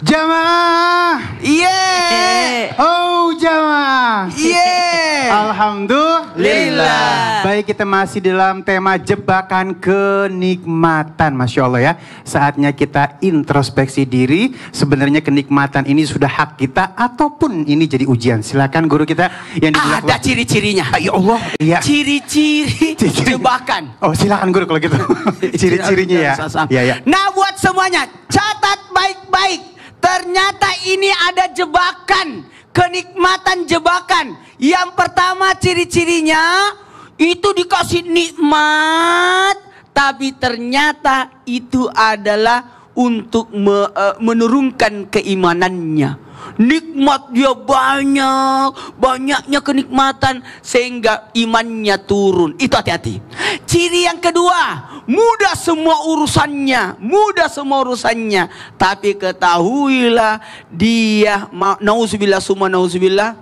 Jamaah. Iya. Yeah. Oh jamaah. Iya. Yeah. Alhamdulillah. Baik kita masih dalam tema jebakan kenikmatan. Masya Allah ya. Saatnya kita introspeksi diri. Sebenarnya kenikmatan ini sudah hak kita ataupun ini jadi ujian. Silakan guru kita yang di Ada ciri-cirinya. Ya Allah. Iya. Ciri-ciri jebakan. Oh silakan guru kalau gitu. Ciri-cirinya ya. Ya, ya. Nah buat semuanya catat baik-baik Ternyata ini ada jebakan, kenikmatan jebakan. Yang pertama ciri-cirinya itu dikasih nikmat, tapi ternyata itu adalah untuk eh, menurunkan keimanannya nikmat dia banyak, banyaknya kenikmatan sehingga imannya turun. Itu hati-hati. Ciri yang kedua, mudah semua urusannya, mudah semua urusannya. Tapi ketahuilah dia nauzubillah semua nauzubillah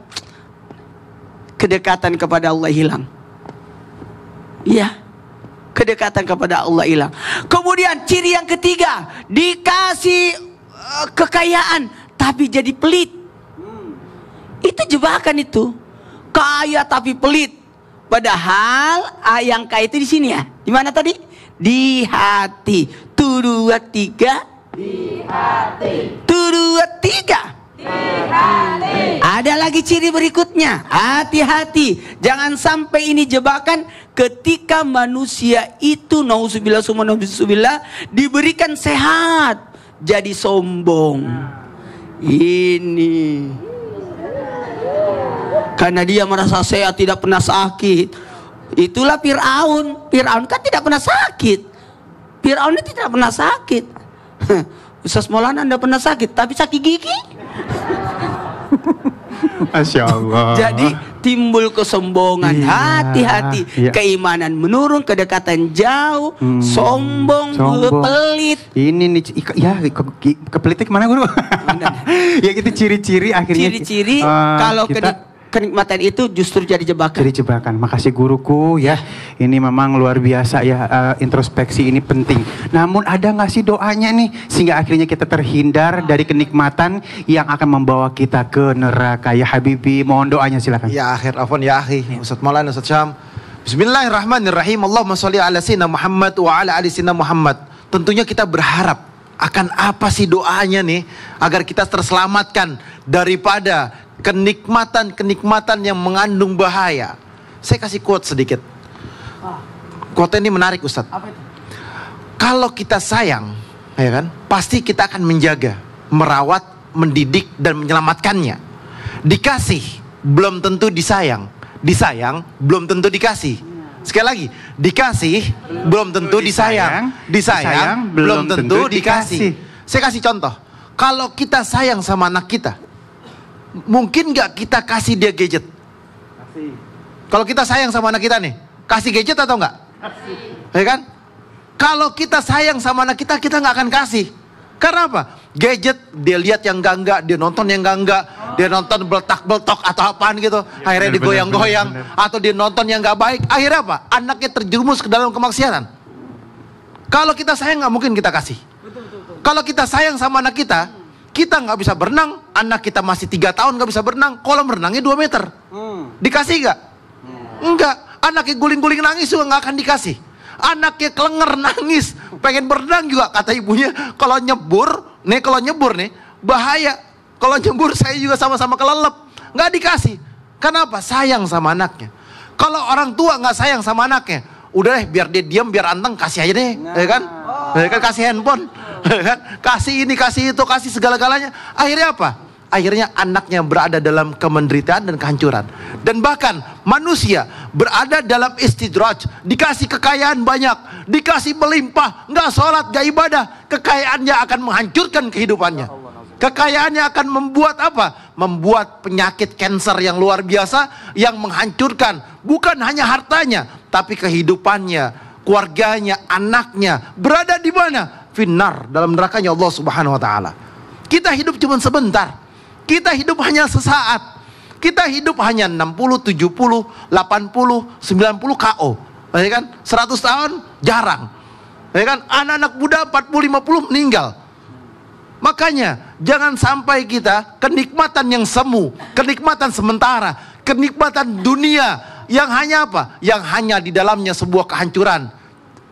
kedekatan kepada Allah hilang. Iya. Kedekatan kepada Allah hilang. Kemudian ciri yang ketiga, dikasih eh, kekayaan tapi jadi pelit. Itu jebakan itu. Kaya tapi pelit. Padahal yang kaya itu di sini ya. Di mana tadi? Di hati. Tu dua tiga. Di hati. Tu dua tiga. Ada lagi ciri berikutnya. Hati-hati. Jangan sampai ini jebakan ketika manusia itu nauzubillah summa diberikan sehat jadi sombong. Nah ini karena dia merasa saya tidak pernah sakit itulah Fir'aun Fir'aun kan tidak pernah sakit Fir'aun itu tidak pernah sakit Ustaz Maulana anda pernah sakit tapi sakit gigi Masya Allah jadi timbul kesombongan, iya, hati-hati, yeah. yeah. keimanan menurun, kedekatan jauh, hmm. sombong, sombong, pelit. Ini nih ya ke, ke, kepelitnya kemana guru? Iya. ya itu ciri-ciri akhirnya. Ciri-ciri uh, kalau kita kenikmatan itu justru jadi jebakan. Jadi jebakan. Makasih guruku ya. Ini memang luar biasa ya uh, introspeksi ini penting. Namun ada nggak sih doanya nih sehingga akhirnya kita terhindar dari kenikmatan yang akan membawa kita ke neraka ya Habibi. Mohon doanya silakan. Ya akhir afon ya akhi. Ya. Ustaz Maulana Ustaz Syam. Bismillahirrahmanirrahim. Allahumma sholli ala sayyidina Muhammad wa ala ali sayyidina Muhammad. Tentunya kita berharap akan apa sih doanya nih agar kita terselamatkan daripada kenikmatan-kenikmatan yang mengandung bahaya. Saya kasih quote sedikit. Ah. Quote ini menarik Ustadz. Kalau kita sayang, ya kan, pasti kita akan menjaga, merawat, mendidik dan menyelamatkannya. Dikasih belum tentu disayang, disayang belum tentu dikasih. Iya. Sekali lagi, dikasih belum tentu disayang, disayang belum tentu dikasih. Saya kasih contoh. Kalau kita sayang sama anak kita, mungkin nggak kita kasih dia gadget? Kasih. Kalau kita sayang sama anak kita nih, kasih gadget atau nggak? Kasih. Ya kan? Kalau kita sayang sama anak kita, kita nggak akan kasih. Karena apa? Gadget dia lihat yang enggak enggak, dia nonton yang enggak enggak, dia nonton beletak beletok atau apaan gitu, iya, akhirnya digoyang-goyang atau dia nonton yang enggak baik, akhirnya apa? Anaknya terjerumus ke dalam kemaksiatan. Kalau kita sayang nggak mungkin kita kasih. Kalau kita sayang sama anak kita, kita nggak bisa berenang, anak kita masih tiga tahun nggak bisa berenang, kolam renangnya 2 meter. Hmm. Dikasih nggak? Hmm. Enggak. Anaknya guling-guling nangis juga nggak akan dikasih. Anaknya kelenger nangis, pengen berenang juga kata ibunya. Kalau nyebur, nih kalau nyebur nih bahaya. Kalau nyebur saya juga sama-sama kelelep, nggak dikasih. Kenapa? Sayang sama anaknya. Kalau orang tua nggak sayang sama anaknya, udah deh biar dia diam biar anteng kasih aja deh, nah. ya kan? Oh. Ya kan kasih handphone. Iya kan? kasih ini, kasih itu, kasih segala-galanya. Akhirnya apa? Akhirnya anaknya berada dalam kemenderitaan dan kehancuran. Dan bahkan manusia berada dalam istidraj. Dikasih kekayaan banyak. Dikasih melimpah. Nggak sholat, nggak ibadah. Kekayaannya akan menghancurkan kehidupannya. Kekayaannya akan membuat apa? Membuat penyakit kanker yang luar biasa yang menghancurkan bukan hanya hartanya, tapi kehidupannya, keluarganya, anaknya berada di mana? finar dalam nerakanya Allah Subhanahu wa taala. Kita hidup cuma sebentar. Kita hidup hanya sesaat. Kita hidup hanya 60, 70, 80, 90 KO. Ya kan? 100 tahun jarang. Ya kan? Anak-anak muda 40, 50 meninggal. Makanya jangan sampai kita kenikmatan yang semu, kenikmatan sementara, kenikmatan dunia yang hanya apa? Yang hanya di dalamnya sebuah kehancuran,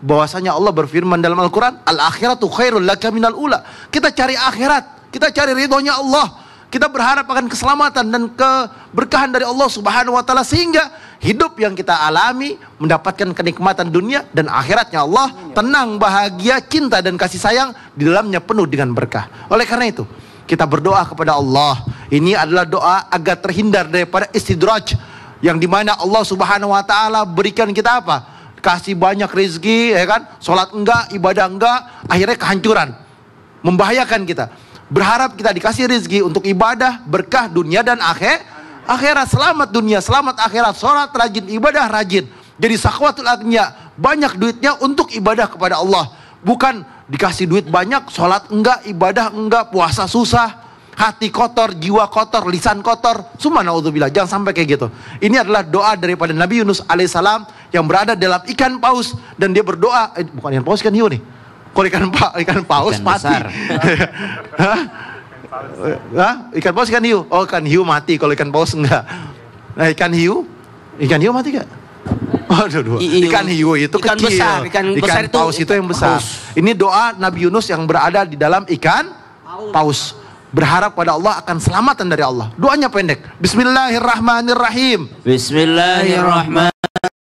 bahwasanya Allah berfirman dalam Al-Quran, Al-akhiratu khairul laka minal ula. Kita cari akhirat, kita cari ridhonya Allah. Kita berharap akan keselamatan dan keberkahan dari Allah subhanahu wa ta'ala. Sehingga hidup yang kita alami mendapatkan kenikmatan dunia dan akhiratnya Allah. Tenang, bahagia, cinta dan kasih sayang di dalamnya penuh dengan berkah. Oleh karena itu, kita berdoa kepada Allah. Ini adalah doa agar terhindar daripada istidraj. Yang dimana Allah subhanahu wa ta'ala berikan kita apa? kasih banyak rezeki, ya kan? Sholat enggak, ibadah enggak, akhirnya kehancuran. Membahayakan kita. Berharap kita dikasih rezeki untuk ibadah, berkah dunia dan akhir, akhirat. Selamat dunia, selamat akhirat. Sholat rajin, ibadah rajin. Jadi sakwatul agnya, banyak duitnya untuk ibadah kepada Allah. Bukan dikasih duit banyak, sholat enggak, ibadah enggak, puasa susah hati kotor, jiwa kotor, lisan kotor. Semua naudzubillah, jangan sampai kayak gitu. Ini adalah doa daripada Nabi Yunus alaihissalam yang berada dalam ikan paus dan dia berdoa, eh, bukan ikan paus kan hiu nih. Kalau ikan pa, ikan paus ikan mati. Hah? Ikan paus ikan hiu. Oh, ikan hiu mati kalau ikan paus enggak. Nah, ikan hiu, ikan hiu mati enggak? Ikan hiu itu ikan kecil. Besar, ikan, besar ikan paus itu, itu yang besar. Paus. Ini doa Nabi Yunus yang berada di dalam ikan paus. paus berharap pada Allah akan selamatan dari Allah. Doanya pendek. Bismillahirrahmanirrahim. Bismillahirrahmanirrahim.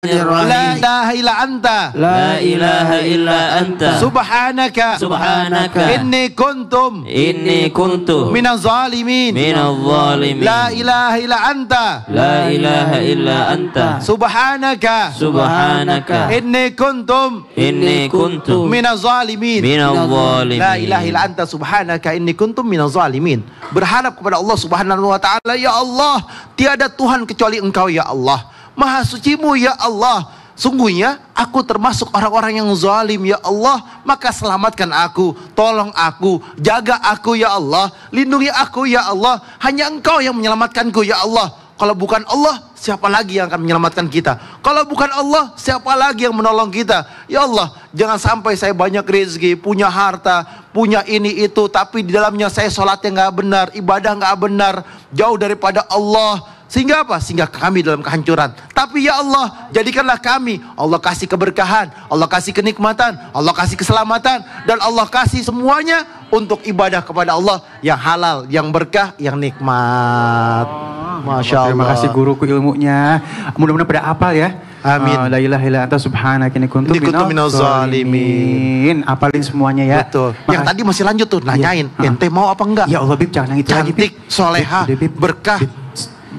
La ilaha illa anta La ilaha illa anta Subhanaka Subhanaka Inni kuntum Inni kuntum Minal zalimin Minal zalimin La ilaha illa anta La ilaha illa anta Subhanaka Subhanaka Inni kuntum Inni kuntum Minal zalimin Minal zalimin La ilaha illa anta Subhanaka Inni kuntum minal zalimin Berharap kepada Allah subhanahu wa ta'ala Ya Allah Tiada Tuhan kecuali engkau ya Allah Maha sucimu ya Allah. Sungguhnya aku termasuk orang-orang yang zalim ya Allah. Maka selamatkan aku, tolong aku, jaga aku ya Allah, lindungi aku ya Allah. Hanya engkau yang menyelamatkanku ya Allah. Kalau bukan Allah, siapa lagi yang akan menyelamatkan kita? Kalau bukan Allah, siapa lagi yang menolong kita? Ya Allah, jangan sampai saya banyak rezeki, punya harta, punya ini itu, tapi di dalamnya saya sholatnya nggak benar, ibadah nggak benar, jauh daripada Allah, sehingga apa? Sehingga kami dalam kehancuran. Tapi ya Allah, jadikanlah kami. Allah kasih keberkahan, Allah kasih kenikmatan, Allah kasih keselamatan. Dan Allah kasih semuanya untuk ibadah kepada Allah yang halal, yang berkah, yang nikmat. Oh, Masya Allah. Terima kasih guruku ilmunya. Mudah-mudahan pada apa ya. Amin. Ah, la ilaha illa anta subhanaka inni kuntu minaz zalimin. Apalin semuanya ya. Betul. Makasih. Yang tadi masih lanjut tuh iya. nanyain, ya. ente mau apa enggak? Ya Allah Bib jangan yang itu Cantik, ya, lagi. Cantik, soleha, berkah,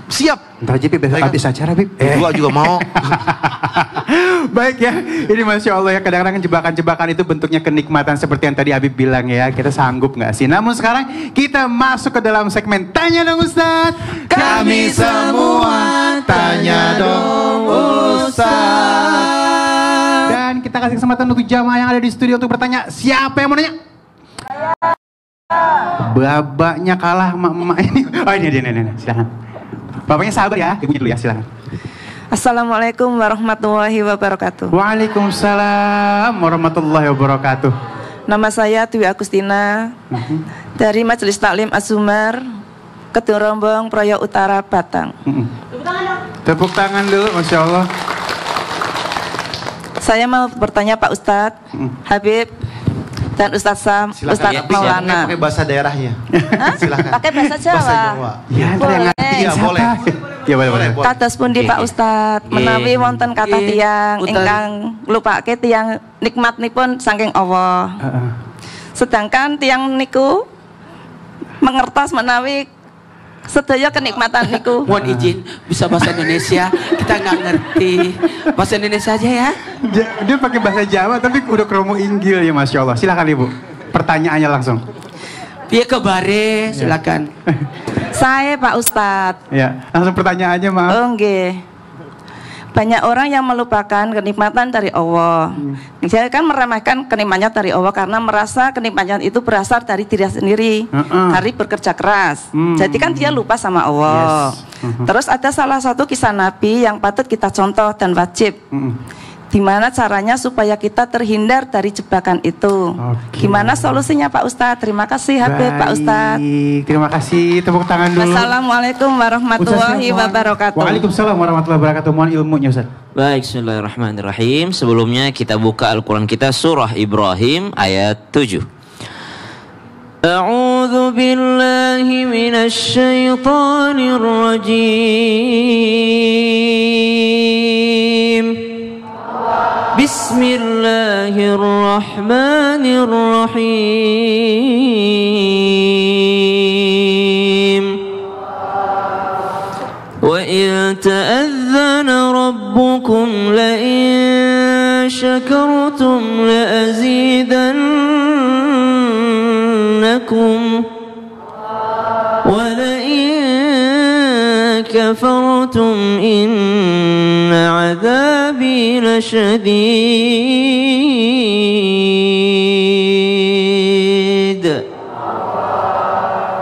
Siap. Ntar aja besok habis acara Bib. Eh. Gua juga mau. Baik ya, ini Masya Allah ya kadang-kadang jebakan-jebakan itu bentuknya kenikmatan seperti yang tadi Habib bilang ya. Kita sanggup nggak sih? Namun sekarang kita masuk ke dalam segmen Tanya Dong Ustaz. Kami semua Tanya Dong Ustaz. Dan kita kasih kesempatan untuk jamaah yang ada di studio untuk bertanya. Siapa yang mau nanya? Babaknya kalah emak-emak ini. Oh ini dia, ini, ini, silahkan. Bapaknya sabar ya, ibunya dulu ya silahkan. Assalamualaikum warahmatullahi wabarakatuh. Waalaikumsalam warahmatullahi wabarakatuh. Nama saya Twi Agustina uh-huh. dari Majelis Taklim Azumar, Ketua Rombong Proyek Utara Batang. Uh-huh. Tepuk tangan Tepuk tangan dulu, masya Allah. Saya mau bertanya Pak Ustadz, uh-huh. Habib dan Ustaz Sam, Ustaz Ustadz ya, Maulana. Pakai bahasa daerahnya. Silakan. Pakai bahasa Jawa. Bahasa Jawa. Ya, boleh. Ya, boleh. Ya, boleh, boleh. Kados di Pak iya, iya. Ustadz, iya. menawi wonten kata tiang ingkang ke tiang pun saking Allah. Sedangkan tiang niku mengertas menawi sedaya kenikmatan niku. Mohon izin bisa bahasa Indonesia. Kita nggak ngerti. Bahasa Indonesia aja ya. Dia, dia pakai bahasa Jawa tapi udah kromo Inggil ya Masya Allah. Silakan Ibu. Pertanyaannya langsung. Dia ke bare, silakan. Ya. Saya Pak Ustadz. Ya, langsung pertanyaannya maaf. Oh, banyak orang yang melupakan kenikmatan dari Allah. Hmm. Saya kan meremehkan kenikmatan dari Allah karena merasa kenikmatan itu berasal dari diri sendiri, uh dari bekerja keras. Hmm. Jadi kan dia lupa sama Allah. Yes. Uh Terus ada salah satu kisah Nabi yang patut kita contoh dan wajib. Uh Gimana caranya supaya kita terhindar dari jebakan itu? Okay. Gimana solusinya Pak Ustadz? Terima kasih Habib Baik. Pak Ustadz. Terima kasih. Tepuk tangan dulu. Assalamualaikum warahmatullahi Ustaz, wabarakatuh. Waalaikumsalam warahmatullahi wabarakatuh. Mohon ilmunya Ustaz. Baik, Bismillahirrahmanirrahim. Sebelumnya kita buka Al-Quran kita surah Ibrahim ayat 7. أعوذ بالله من الشيطان الرجيم بسم الله الرحمن الرحيم وإن تأذن ربكم لئن شكرتم لأزيدنكم ولئن كفرتم إن عذابي لشديد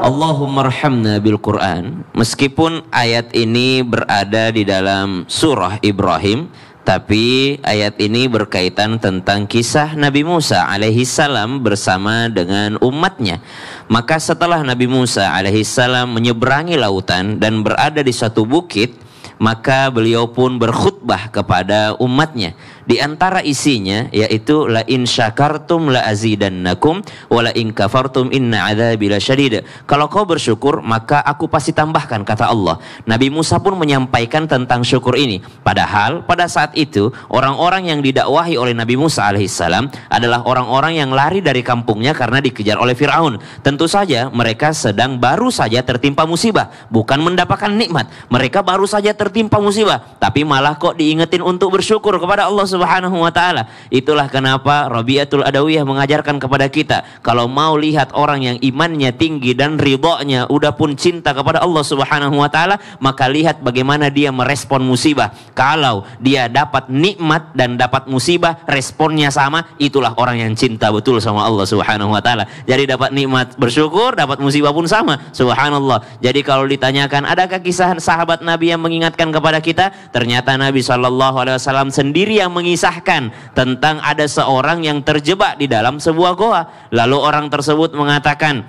Allahumma rahamna bil Quran. Meskipun ayat ini berada di dalam surah Ibrahim, tapi ayat ini berkaitan tentang kisah Nabi Musa alaihi salam bersama dengan umatnya. Maka setelah Nabi Musa alaihi salam menyeberangi lautan dan berada di satu bukit, maka beliau pun berkhutbah kepada umatnya di antara isinya yaitu la in syakartum la azidannakum wa la in kafartum inna adzabi lasyadid. Kalau kau bersyukur maka aku pasti tambahkan kata Allah. Nabi Musa pun menyampaikan tentang syukur ini. Padahal pada saat itu orang-orang yang didakwahi oleh Nabi Musa alaihissalam adalah orang-orang yang lari dari kampungnya karena dikejar oleh Firaun. Tentu saja mereka sedang baru saja tertimpa musibah, bukan mendapatkan nikmat. Mereka baru saja tertimpa musibah, tapi malah kok diingetin untuk bersyukur kepada Allah Subhanahu wa taala. Itulah kenapa Rabiatul Adawiyah mengajarkan kepada kita kalau mau lihat orang yang imannya tinggi dan ridhonya udah pun cinta kepada Allah Subhanahu wa taala, maka lihat bagaimana dia merespon musibah. Kalau dia dapat nikmat dan dapat musibah, responnya sama, itulah orang yang cinta betul sama Allah Subhanahu wa taala. Jadi dapat nikmat bersyukur, dapat musibah pun sama. Subhanallah. Jadi kalau ditanyakan adakah kisah sahabat Nabi yang mengingatkan kepada kita, ternyata Nabi Shallallahu alaihi wasallam sendiri yang mengisahkan tentang ada seorang yang terjebak di dalam sebuah goa. Lalu orang tersebut mengatakan,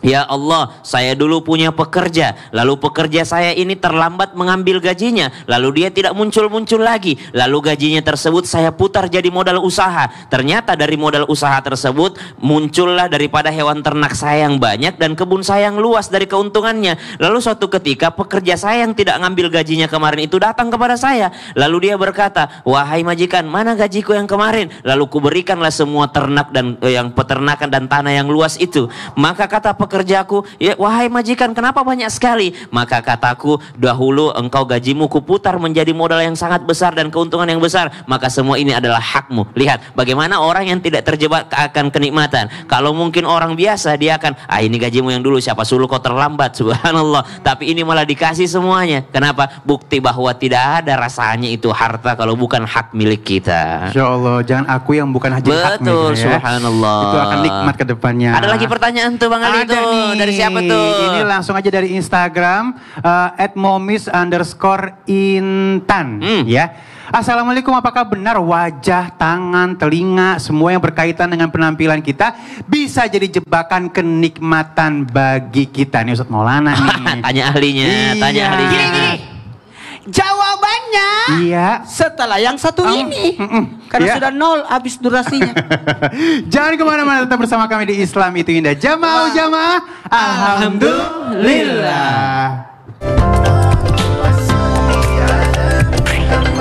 Ya Allah, saya dulu punya pekerja, lalu pekerja saya ini terlambat mengambil gajinya, lalu dia tidak muncul-muncul lagi, lalu gajinya tersebut saya putar jadi modal usaha. Ternyata dari modal usaha tersebut muncullah daripada hewan ternak saya yang banyak dan kebun saya yang luas dari keuntungannya. Lalu suatu ketika pekerja saya yang tidak ngambil gajinya kemarin itu datang kepada saya, lalu dia berkata, "Wahai majikan, mana gajiku yang kemarin?" Lalu kuberikanlah semua ternak dan eh, yang peternakan dan tanah yang luas itu. Maka kata pekerja pekerjaku, ya, wahai majikan kenapa banyak sekali? Maka kataku, dahulu engkau gajimu kuputar menjadi modal yang sangat besar dan keuntungan yang besar. Maka semua ini adalah hakmu. Lihat bagaimana orang yang tidak terjebak akan kenikmatan. Kalau mungkin orang biasa dia akan, ah ini gajimu yang dulu siapa suruh kau terlambat, subhanallah. Tapi ini malah dikasih semuanya. Kenapa? Bukti bahwa tidak ada rasanya itu harta kalau bukan hak milik kita. Insya Allah, jangan aku yang bukan haji Betul, hak milik ya. subhanallah. Itu akan nikmat ke depannya. Ada lagi pertanyaan tuh Bang Ali ada, itu? nih? Dari siapa tuh? Ini langsung aja dari Instagram uh, eh, momis underscore intan hmm. ya. Assalamualaikum, apakah benar wajah, tangan, telinga, semua yang berkaitan dengan penampilan kita bisa jadi jebakan kenikmatan bagi kita nih Ustadz Maulana nih. tanya ahlinya, iya. tanya ahlinya. Gini, gini. Jawab Iya. Setelah yang satu oh. ini. Mm -mm. Karena iya. sudah nol habis durasinya. Jangan kemana-mana tetap bersama kami di Islam itu indah. Jamaah jamaah. Alhamdulillah.